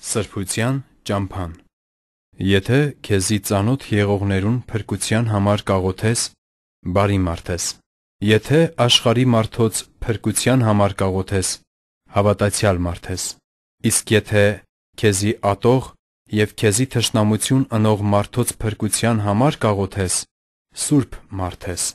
Սրբության ճամփան։ Եթե քեզի ծանոթ եղողներուն փրկության համար կաղոթես, բարի մարդ ես։ Եթե աշխարի մարդոց փրկության համար կաղոթես, հավատացյալ մարդ ես։ Իսկ եթե քեզի ատող եւ քեզի թշնամություն անող մարդոց փրկության համար կաղոթես, սուրբ մարդ ես։